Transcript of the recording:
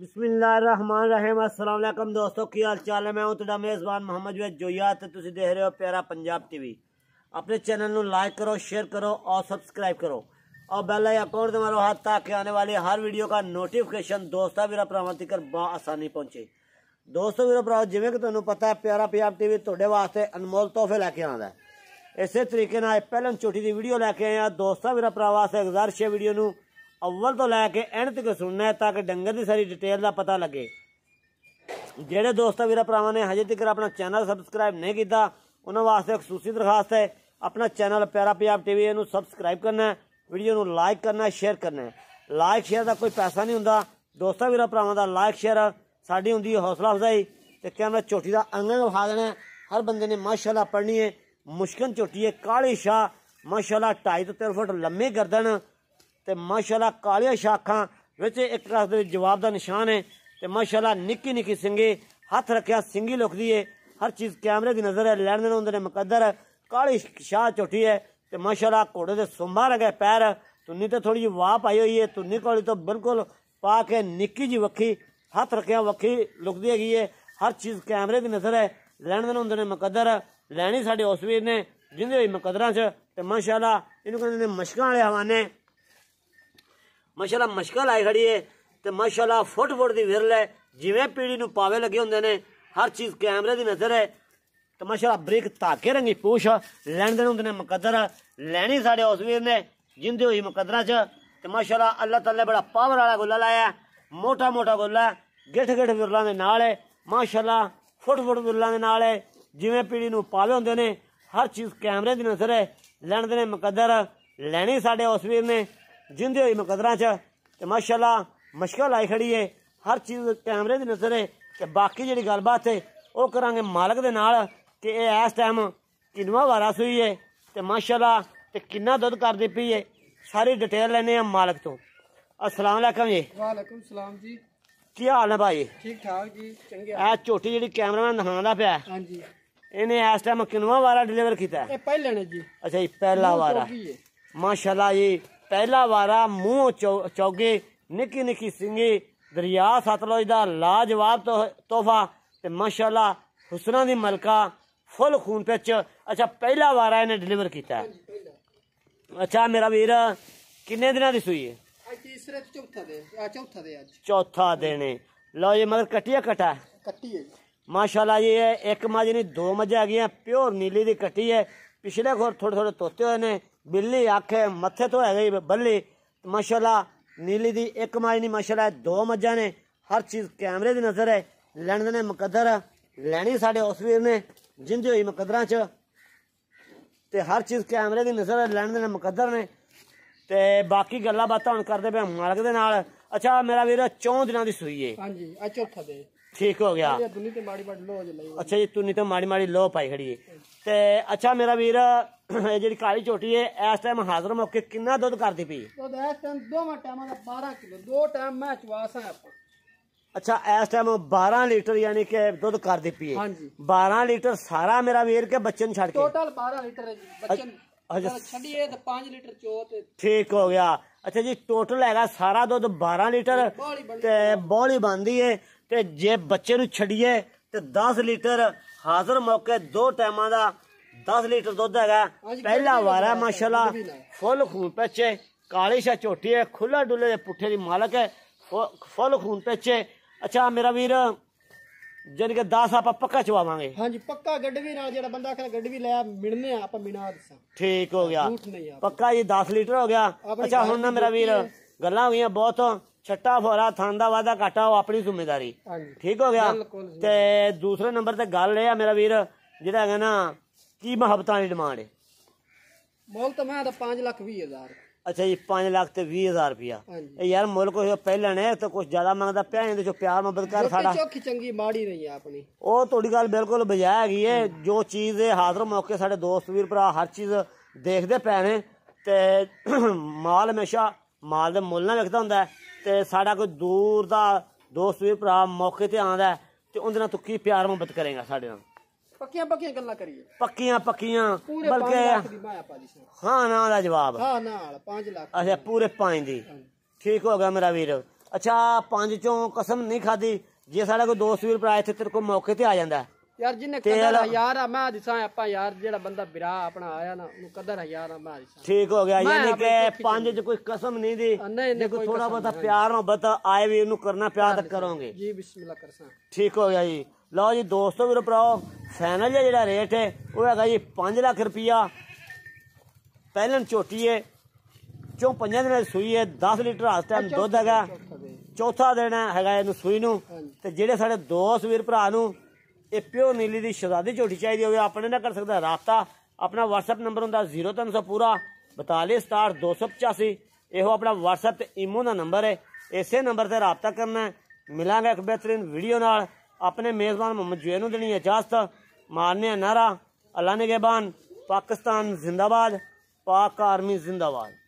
बिस्मिल्लाम असलम दोस्तों की हाल चाल है मैं हूँ तुम्हारा मेजबान मुहम्मद वेद जोया तो तुम देख रहे हो प्यारा पंजाब टीवी अपने चैनल में लाइक करो शेयर करो और सबसक्राइब करो और बैल अकाउंट मारो हाथ ताकि आने वाली हर वीडियो का नोटिफिकेशन दोस्तों भी प्रभावती कर बहुत आसानी पहुँचे दोस्तों भी प्रभाव जिमें कि तुम्हें पता है प्यारा पंजाब टीवी थोड़े वास्ते अनमोल तोहफे लैके आता है इसे तरीके पहले छोटी की वीडियो लैके आए हैं दोस्तों भी प्रभाव वास्तव गुजारिश है वीडियो में ਅਵਲ ਤੋਂ ਲੈ ਕੇ ਐਂਡ ਤੱਕ ਸੁਣਨਾ ਹੈ ਤਾਂ ਕਿ ਡੰਗਰ ਦੀ ਸਾਰੀ ਡਿਟੇਲ ਦਾ ਪਤਾ ਲੱਗੇ ਜਿਹੜੇ ਦੋਸਤਾਂ ਵੀਰਾਂ ਭਰਾਵਾਂ ਨੇ ਹਜੇ ਤੱਕ ਆਪਣਾ ਚੈਨਲ ਸਬਸਕ੍ਰਾਈਬ ਨਹੀਂ ਕੀਤਾ ਉਹਨਾਂ ਵਾਸਤੇ ਇੱਕ ਖਸੂਸੀ ਦਰਖਾਸਤ ਹੈ ਆਪਣਾ ਚੈਨਲ ਪਿਆਰਾ ਪੰਜਾਬ ਟੀਵੀ ਨੂੰ ਸਬਸਕ੍ਰਾਈਬ ਕਰਨਾ ਵੀਡੀਓ ਨੂੰ ਲਾਈਕ ਕਰਨਾ ਸ਼ੇਅਰ ਕਰਨਾ ਲਾਈਕ ਸ਼ੇਅਰ ਦਾ ਕੋਈ ਪੈਸਾ ਨਹੀਂ ਹੁੰਦਾ ਦੋਸਤਾਂ ਵੀਰਾਂ ਭਰਾਵਾਂ ਦਾ ਲਾਈਕ ਸ਼ੇਅਰ ਸਾਡੀ ਹੁੰਦੀ ਹੈ ਹੌਸਲਾ ਅਫਜ਼ਾਈ ਤੇ ਕਹਿੰਦਾ ਝੋਟੀ ਦਾ ਅੰਗਨ ਵਿਖਾ ਦੇਣਾ ਹਰ ਬੰਦੇ ਨੇ ਮਾਸ਼ਾਅੱਲਾ ਪੜਨੀ ਹੈ ਮੁਸ਼ਕਨ ਝੋਟੀ ਹੈ ਕਾਲੀ ਸ਼ਾ ਮਾਸ਼ਾਅੱਲਾ 2.5 ਤੋਂ 3 ਫੁੱਟ ਲੰਮੇ ਗਰਦਨ ਤੇ ਮਾਸ਼ਾਅੱਲਾ ਕਾਲੀਆਂ ਸ਼ਾਖਾਂ ਵਿੱਚ ਇੱਕ ਤਰ੍ਹਾਂ ਦੇ ਜਵਾਬ ਦਾ ਨਿਸ਼ਾਨ ਹੈ ਤੇ ਮਾਸ਼ਾਅੱਲਾ ਨਿੱਕੀ ਨਿੱਕੀ ਸਿੰਗੇ ਹੱਥ ਰੱਖਿਆ ਸਿੰਗੀ ਲੁਕਦੀ ਏ ਹਰ ਚੀਜ਼ ਕੈਮਰੇ ਦੀ ਨਜ਼ਰ ਹੈ ਲੈਣ ਦੇਣ ਹੁੰਦੇ ਨੇ ਮੁਕੱਦਰ ਕਾਲੀ ਸ਼ਾਹ ਝੋਟੀ ਹੈ ਤੇ ਮਾਸ਼ਾਅੱਲਾ ਘੋੜੇ ਦੇ ਸੁੰਭਾ ਲਗੇ ਪੈਰ ਤੁੰਨੀ ਤੇ ਥੋੜੀ ਜਿਹੀ ਵਾਹ ਪਾਈ ਹੋਈ ਹੈ ਤੁੰਨੀ ਕੋਲੀ ਤੋਂ ਬਿਲਕੁਲ ਪਾ ਕੇ ਨਿੱਕੀ ਜੀ ਵੱਖੀ ਹੱਥ ਰੱਖਿਆ ਵੱਖੀ ਲੁਕਦੀ ਹੈਗੀ ਹੈ ਹਰ ਚੀਜ਼ ਕੈਮਰੇ ਦੀ ਨਜ਼ਰ ਹੈ ਲੈਣ ਦੇਣ ਹੁੰਦੇ ਨੇ ਮੁਕੱਦਰ ਲੈਣੀ ਸਾਡੇ ਉਸ ਵੀਰ ਨੇ ਜਿੰਦੇ ਹੋਈ ਮੁਕੱਦਰਾਂ 'ਚ ਤੇ ਮਾਸ਼ਾਅੱਲਾ ਇਹਨੂੰ ਕਹਿੰਦੇ ਨੇ ਮਸ਼ਕਾਂ ਵਾਲੇ ਹਵਾਨੇ ਮਾਸ਼ਾਅੱਲਾ ਮੁਸ਼ਕਲ ਆਈ ਖੜੀ ਏ ਤੇ ਮਾਸ਼ਾਅੱਲਾ ਫੁੱਟ ਫੁੱਟ ਦੀ ਵਿਰਲ ਹੈ ਜਿਵੇਂ ਪੀੜੀ ਨੂੰ ਪਾਵੇ ਲੱਗੇ ਹੁੰਦੇ ਨੇ ਹਰ ਚੀਜ਼ ਕੈਮਰੇ ਦੀ ਨਜ਼ਰ ਹੈ ਤੇ ਮਾਸ਼ਾਅੱਲਾ ਬ੍ਰੇਕ ਤਾਕੇ ਰੰਗੀ ਪੂਛ ਲੈਣ ਦੇ ਹੁੰਦੇ ਨੇ ਮੁਕੱਦਰ ਲੈਣੀ ਸਾਡੇ ਉਸ ਵੀਰ ਨੇ ਜਿੰਦੇ ਹੋਈ ਮੁਕੱਦਰਾਂ 'ਚ ਤੇ ਮਾਸ਼ਾਅੱਲਾ ਅੱਲਾਹ ਤਾਲਾ ਬੜਾ ਪਾਵਰ ਵਾਲਾ ਗੋਲਾ ਲਾਇਆ ਮੋਟਾ ਮੋਟਾ ਗੋਲਾ ਗਿੱਠ ਗਿੱਠ ਵਿਰਲਾਂ ਦੇ ਨਾਲ ਹੈ ਮਾਸ਼ਾਅੱਲਾ ਫੁੱਟ ਫੁੱਟ ਵਿਰਲਾਂ ਦੇ ਨਾਲ ਹੈ ਜਿਵੇਂ ਪੀੜੀ ਨੂੰ ਪਾਵੇ ਹੁੰਦੇ ਨੇ ਹਰ ਚੀਜ਼ ਕੈਮਰੇ ਦੀ ਨਜ਼ਰ ਹੈ ਲੈਣ ਦੇ ਨੇ ਮੁਕੱਦਰ ਲੈਣੀ ਸਾਡੇ ਉਸ ਵੀਰ ਨੇ ਜਿੰਦੇ ਹੋਈ ਮਕਦਰਾਂ 'ਚ ਤੇ ਮਾਸ਼ਾਅੱਲਾ ਮੁਸ਼ਕਲ ਆਈ ਖੜੀ ਏ ਹਰ ਚੀਜ਼ ਕੈਮਰੇ ਦੀ ਨਜ਼ਰ ਏ ਕਿ ਬਾਕੀ ਜਿਹੜੀ ਗੱਲਬਾਤ ਏ ਉਹ ਕਰਾਂਗੇ ਮਾਲਕ ਦੇ ਨਾਲ ਕਿ ਇਹ ਇਸ ਟਾਈਮ ਕਿੰਨਵਾ ਵਾਰਾ ਸੁਈ ਏ ਤੇ ਮਾਸ਼ਾਅੱਲਾ ਤੇ ਕਿੰਨਾ ਦੁੱਧ ਕਰਦੀ ਪਈ ਏ ਸਾਰੀ ਡਿਟੇਲ ਲੈਨੇ ਆ ਮਾਲਕ ਤੋਂ ਅਸਲਾਮ ਅਲੈਕਮ ਜੀ ਵਾਲੇਕਮ ਸਲਾਮ ਜੀ ਕੀ ਹਾਲ ਹੈ ਭਾਈ ਠੀਕ ਠਾਕ ਜੀ ਚੰਗੇ ਆ ਛੋਟੀ ਜਿਹੜੀ ਕੈਮਰਾਮੈਨ ਦਿਖਾਉਂਦਾ ਪਿਆ ਹਾਂਜੀ ਇਹਨੇ ਇਸ ਟਾਈਮ ਕਿੰਨਵਾ ਵਾਰਾ ਡਿਲੀਵਰ ਕੀਤਾ ਇਹ ਪਹਿਲੇ ਨੇ ਜੀ ਅੱਛਾ ਇਹ ਪਹਿਲਾ ਵਾਰਾ ਮਾਸ਼ਾਅੱਲਾ ਜੀ ਪਹਿਲਾ ਵਾਰਾ ਮੂੰਹ ਚੌਗੇ ਨਿੱਕੀ ਨਿੱਕੀ ਸਿੰਗੀ ਦਰਿਆ ਸਤਲੁਜ ਦਾ ਲਾਜਵਾਬ ਤੋਹਫਾ ਤੇ ਮਾਸ਼ਾਅੱਲਾ ਹੁਸਨਾ ਦੀ ਮਲਕਾ ਫੁੱਲ ਖੂਨ ਪਿੱਚ ਅੱਛਾ ਪਹਿਲਾ ਵਾਰਾ ਇਹਨੇ ਡਿਲੀਵਰ ਕੀਤਾ ਅੱਛਾ ਮੇਰਾ ਵੀਰ ਕਿੰਨੇ ਦਿਨਾਂ ਦੀ ਸੂਈ ਹੈ ਅੱਜ ਤੀਸਰੇ ਚੌਥਾ ਦੇ ਆ ਚੌਥਾ ਦੇ ਅੱਜ ਚੌਥਾ ਦੇਣੇ ਲਓ ਇਹ ਮਗਰ ਕਟਿਆ ਕਟਾ ਕੱਟੀ ਹੈ ਮਾਸ਼ਾਅੱਲਾ ਇਹ ਇੱਕ ਮੱਝ ਨਹੀਂ ਦੋ ਮੱਝਾਂ ਆ ਗਈਆਂ ਪਿਓਰ ਨੀਲੀ ਦੀ ਕੱਟੀ ਹੈ ਪਿਛਲੇ ਘਰ ਥੋੜੇ ਥੋੜੇ ਤੋਤੇ ਹੋਏ ਨੇ ਬਿੱਲੀ ਆਖੇ ਮੱਥੇ ਤੋਂ ਹੈਗੀ ਬੱਲੀ ਮਾਸ਼ਾਅੱਲਾ ਨੀਲੀ ਦੀ ਇੱਕ ਮਾਈ ਨਹੀਂ ਮਾਸ਼ਾਅੱਲਾ ਦੋ ਮੱਜਾਂ ਨੇ ਹਰ ਚੀਜ਼ ਕੈਮਰੇ ਦੀ ਨਜ਼ਰ ਹੈ ਲੈਣ ਦੇ ਨੇ ਮੁਕੱਦਰ ਲੈਣੀ ਸਾਡੇ ਉਸ ਵੀਰ ਨੇ ਜਿੰਦੇ ਹੋਈ ਮੁਕੱਦਰਾਂ 'ਚ ਤੇ ਹਰ ਚੀਜ਼ ਕੈਮਰੇ ਦੀ ਨਜ਼ਰ ਹੈ ਲੈਣ ਦੇ ਨੇ ਮੁਕੱਦਰ ਨੇ ਤੇ ਬਾਕੀ ਗੱਲਾਂ ਬਾਤਾਂ ਹੁਣ ਕਰਦੇ ਪਏ ਮਾਲਕ ਦੇ ਨਾਲ ਅੱਛਾ ਮੇਰਾ ਵੀਰ ਚੌਂ ਦਿਨਾਂ ਦੀ ਸੂਈ ਹੈ ਹਾਂਜੀ ਆ ਚੌਥਾ ਦੇ ਠੀਕ ਹੋ ਗਿਆ ਦੁਨੀ ਤੇ ਮਾੜੀ ਮਾੜੀ ਲੋ ਹੋ ਜਾਈ ਅੱਛਾ ਜੀ ਤੁਨੀ ਤੇ ਮਾੜੀ ਮਾੜੀ ਲੋ ਪਾਈ ਖੜੀ ਤੇ ਅੱਛਾ ਮੇਰਾ ਵੀਰ ਇਹ ਜਿਹੜੀ ਕਾਲੀ ਝੋਟੀ ਹੈ ਇਸ ਟਾਈਮ ਹਾਜ਼ਰ ਮੌਕੇ ਕਿੰਨਾ ਦੁੱਧ ਕਰਦੀ ਪਈ ਦੁੱਧ ਇਸ ਟਾਈਮ ਦੋਵਾਂ ਟਾਈਮਾਂ ਦਾ 12 ਕਿਲੋ ਦੋ ਟਾਈਮ ਮੈਂ ਚਵਾਸਾਂ ਆਪਾਂ ਅੱਛਾ ਇਸ ਟਾਈਮ 12 ਲੀਟਰ ਯਾਨੀ ਕਿ ਦੁੱਧ ਕਰਦੀ ਪਈ ਹੈ 12 ਲੀਟਰ ਸਾਰਾ ਮੇਰਾ ਵੀਰ ਕੇ ਬੱਚੇ ਨੂੰ ਛੱਡ ਕੇ ਟੋਟਲ 12 ਲੀਟਰ ਹੈ ਬੱਚੇ ਨੂੰ ਛੱਡੀਏ ਤਾਂ 5 ਲੀਟਰ ਚੋਤ ਠੀਕ ਹੋ ਗਿਆ ਅੱਛਾ ਜੀ ਟੋਟਲ ਹੈਗਾ ਸਾਰਾ ਦੁੱਧ 12 ਲੀਟਰ ਤੇ ਬੋਲੀ ਬੰਦੀ ਹੈ ਤੇ ਜੇ ਬੱਚੇ ਨੂੰ ਛੱਡੀਏ ਤੇ 10 ਲੀਟਰ ਹਾਜ਼ਰ ਮੌਕੇ ਦੋ ਟਾਈਮਾਂ ਦਾ 10 ਲੀਟਰ ਦੁੱਧ ਹੈਗਾ ਪਹਿਲਾ ਵਾਰ ਹੈ ਮਾਸ਼ਾਅੱਲਾ ਫੁੱਲ ਖੂਨ ਪੇਚੇ ਕਾਲੀ ਸ਼ਾ ਝੋਟੀ ਹੈ ਖੁੱਲਾ ਡੁੱਲੇ ਦੇ ਪੁੱਠੇ ਦੀ ਮਾਲਕ ਹੈ ਫੁੱਲ ਖੂਨ ਪੇਚੇ ਅੱਛਾ ਮੇਰਾ ਵੀਰ ਜਨ ਕੇ 10 ਆਪਾਂ ਪੱਕਾ ਚਵਾਵਾਂਗੇ ਹਾਂਜੀ ਪੱਕਾ ਗੱਡਵੀ ਨਾਲ ਜਿਹੜਾ ਬੰਦਾ ਕਹਿੰਦਾ ਗੱਡਵੀ ਲੈ ਮਿਲਨੇ ਆ ਆਪਾਂ ਮਿਣਾ ਦਸਾਂ ਠੀਕ ਹੋ ਗਿਆ ਪੱਕਾ ਜੀ 10 ਲੀਟਰ ਹੋ ਗਿਆ ਅੱਛਾ ਹੁਣ ਨਾ ਮੇਰਾ ਵੀਰ ਗੱਲਾਂ ਹੋ ਗਈਆਂ ਬਹੁਤ ਛੱਟਾ ਫੋਰਾ ਥਾਂਦਾ ਵਾਦਾ ਕਾਟਾ ਉਹ ਆਪਣੀ ਜ਼ਿੰਮੇਵਾਰੀ ਠੀਕ ਹੋ ਗਿਆ ਤੇ ਦੂਸਰੇ ਨੰਬਰ ਤੇ ਗੱਲ ਇਹ ਆ ਮੇਰਾ ਵੀਰ ਜਿਹੜਾ ਹੈਗਾ ਨਾ ਕੀ ਮੁਹੱਬਤਾਂ ਦੀ ਡਿਮਾਂਡ ਹੈ ਮੁੱਲ ਤਾਂ ਮੈਂ ਤਾਂ 5 ਲੱਖ 20 ਹਜ਼ਾਰ ਅੱਛਾ ਜੀ 5 ਲੱਖ ਤੇ 20 ਹਜ਼ਾਰ ਰੁਪਿਆ ਇਹ ਯਾਰ ਮੁੱਲ ਕੋਈ ਪਹਿਲਾਂ ਨੇ ਤਾਂ ਕੁਝ ਜ਼ਿਆਦਾ ਮੰਗਦਾ ਪਿਆ ਇਹਦੇ ਚੋਂ ਪਿਆਰ ਮੁਹੱਬਤ ਕਰ ਸਾਡਾ ਚੋਖੀ ਚੰਗੀ ਮਾੜੀ ਨਹੀਂ ਆ ਆਪਣੀ ਉਹ ਤੁਹਾਡੀ ਗੱਲ ਬਿਲਕੁਲ ਬਜਾਇ ਹੈਗੀ ਹੈ ਜੋ ਚੀਜ਼ ਦੇ ਹਾਜ਼ਰ ਮੌਕੇ ਸਾਡੇ ਦੋਸਤ ਵੀਰ ਭਰਾ ਹਰ ਚੀਜ਼ ਦੇਖਦੇ ਪੈ ਨੇ ਤੇ ਮਾਲ ਹਮੇਸ਼ਾ ਮਾਲ ਦੇ ਮੁੱਲ ਨਾਲ ਲਿਖਦਾ ਹੁੰਦਾ ਤੇ ਸਾਡਾ ਕੋਈ ਦੂਰ ਦਾ ਦੋਸਤ ਵੀਰ ਭਰਾ ਮੌਕੇ ਤੇ ਆਂਦਾ ਤੇ ਉਹਦੇ ਨਾਲ ਤੂੰ ਕੀ ਪਿਆਰ ਮੁਹੱਬਤ ਕਰੇਗਾ ਸਾਡੇ ਨਾਲ ਪੱਕੀਆਂ ਪੱਕੀਆਂ ਗੱਲਾਂ ਕਰੀਏ ਪੱਕੀਆਂ ਪੱਕੀਆਂ ਬਲਕਿ ਹਾਂ ਨਾ ਦਾ ਜਵਾਬ ਹਾਂ ਨਾਲ 5 ਲੱਖ ਅੱਛਾ ਪੂਰੇ 5 ਦੀ ਠੀਕ ਹੋ ਗਿਆ ਮੇਰਾ ਵੀਰ ਅੱਛਾ 5 ਚੋਂ ਕਸਮ ਨਹੀਂ ਖਾਦੀ ਜੇ ਸਾਡਾ ਕੋਈ ਦੋਸਤ ਵੀਰ ਭਰਾ ਇੱਥੇ ਤੇਰੇ ਕੋਲ ਮੌਕੇ ਤੇ ਆ ਜਾਂਦਾ ਯਾਰ ਜਿੰਨੇ ਕਦਰ ਯਾਰ ਆ ਮੈਂ ਦਿਸਾਂ ਆਪਾਂ ਯਾਰ ਜਿਹੜਾ ਬੰਦਾ ਵਿਰਾ ਆਪਣਾ ਆਇਆ ਨਾ ਉਹਨੂੰ ਕਦਰ ਯਾਰ ਆ ਮੈਂ ਦਿਸਾਂ ਠੀਕ ਹੋ ਗਿਆ ਯਾਨੀ ਕਿ ਪੰਜ ਚ ਕੋਈ ਕਸਮ ਨਹੀਂ ਦੀ ਜੇ ਕੋਈ ਥੋੜਾ ਬਤਾ ਪਿਆਰ ਨਾਲ ਬਤਾ ਆਏ ਵੀ ਉਹਨੂੰ ਕਰਨਾ ਪਿਆਰ ਤਾਂ ਕਰੋਗੇ ਜੀ ਬਿਸਮਿਲ੍ਲਾ ਕਰਸਾਂ ਠੀਕ ਹੋ ਗਿਆ ਜੀ ਲਓ ਜੀ ਦੋਸਤੋ ਵੀਰੋ ਭਰਾਓ ਫਾਈਨਲ ਜਿਹੜਾ ਰੇਟ ਹੈ ਉਹ ਹੈਗਾ ਜੀ 5 ਲੱਖ ਰੁਪਇਆ ਪਹਿਲਨ ਝੋਟੀ ਹੈ ਚੋਂ ਪੰਜਾਂ ਦਿਨਾਂ ਦੀ ਸੂਈ ਹੈ 10 ਲੀਟਰ ਹਰ ਟਾਈਮ ਦੁੱਧ ਹੈਗਾ ਚੌਥਾ ਦਿਨ ਹੈਗਾ ਇਹਨੂੰ ਸੂਈ ਨੂੰ ਤੇ ਜਿਹੜੇ ਸਾਡੇ ਦੋਸਤ ਵੀਰ ਭਰਾ ਨੂੰ ਇਹ ਪਿਓ ਨੀਲੀ ਦੀ ਸ਼ਹਜ਼ਾਦੀ ਝੋਟੀ ਚਾਹੀਦੀ ਹੋਵੇ ਆਪਣੇ ਨਾਲ ਕਰ ਸਕਦਾ ਰਾਤਾ ਆਪਣਾ WhatsApp ਨੰਬਰ ਹੁੰਦਾ 0300 ਪੂਰਾ 426285 ਇਹੋ ਆਪਣਾ WhatsApp ਤੇ ਇਮੋ ਦਾ ਨੰਬਰ ਹੈ ਇਸੇ ਨੰਬਰ ਤੇ ਰਾਬਤਾ ਕਰਨਾ ਮਿਲਾਂਗੇ ਇੱਕ ਬਿਹਤਰੀਨ ਵੀਡੀਓ ਨਾਲ ਆਪਣੇ ਮੇਜ਼ਬਾਨ ਮੁਹੰਮਦ ਜੁਏ ਨੂੰ ਦੇਣੀ ਹੈ ਇਜਾਜ਼ਤ ਮਾਰਨੇ ਨਾਰਾ ਅੱਲਾ ਨੇ ਗੇਬਾਨ ਪਾਕਿਸਤਾਨ ਜ਼ਿੰਦਾਬਾਦ ਪਾਕ ਆਰਮੀ ਜ਼ਿੰਦਾਬਾਦ